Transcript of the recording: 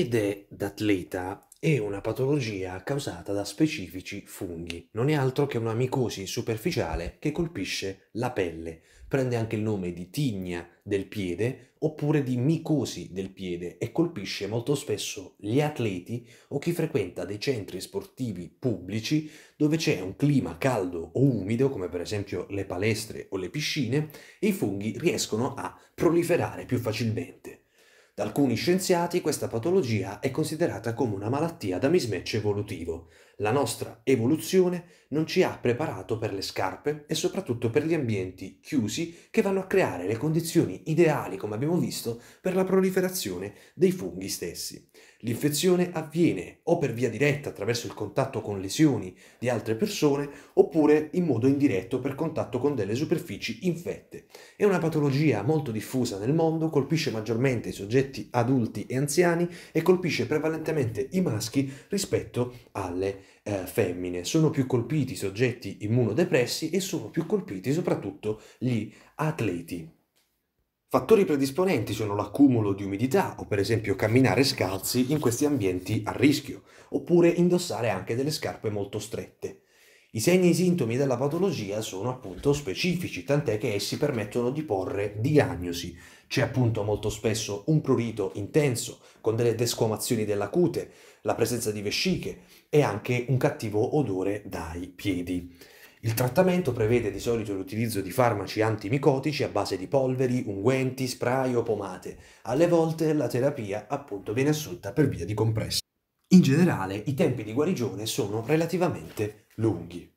Ed d'atleta è una patologia causata da specifici funghi. Non è altro che una micosi superficiale che colpisce la pelle. Prende anche il nome di tigna del piede oppure di micosi del piede e colpisce molto spesso gli atleti o chi frequenta dei centri sportivi pubblici dove c'è un clima caldo o umido, come per esempio le palestre o le piscine, e i funghi riescono a proliferare più facilmente. Da alcuni scienziati questa patologia è considerata come una malattia da mismatch evolutivo, la nostra evoluzione non ci ha preparato per le scarpe e soprattutto per gli ambienti chiusi che vanno a creare le condizioni ideali, come abbiamo visto, per la proliferazione dei funghi stessi. L'infezione avviene o per via diretta attraverso il contatto con lesioni di altre persone oppure in modo indiretto per contatto con delle superfici infette. È una patologia molto diffusa nel mondo, colpisce maggiormente i soggetti adulti e anziani e colpisce prevalentemente i maschi rispetto alle femmine eh, femmine. Sono più colpiti i soggetti immunodepressi e sono più colpiti soprattutto gli atleti. Fattori predisponenti sono l'accumulo di umidità o per esempio camminare scalzi in questi ambienti a rischio, oppure indossare anche delle scarpe molto strette. I segni e i sintomi della patologia sono appunto specifici, tant'è che essi permettono di porre diagnosi. C'è appunto molto spesso un prurito intenso, con delle descomazioni della cute, la presenza di vesciche e anche un cattivo odore dai piedi. Il trattamento prevede di solito l'utilizzo di farmaci antimicotici a base di polveri, unguenti, spray o pomate. Alle volte la terapia appunto viene assunta per via di compresse. In generale i tempi di guarigione sono relativamente lunghi.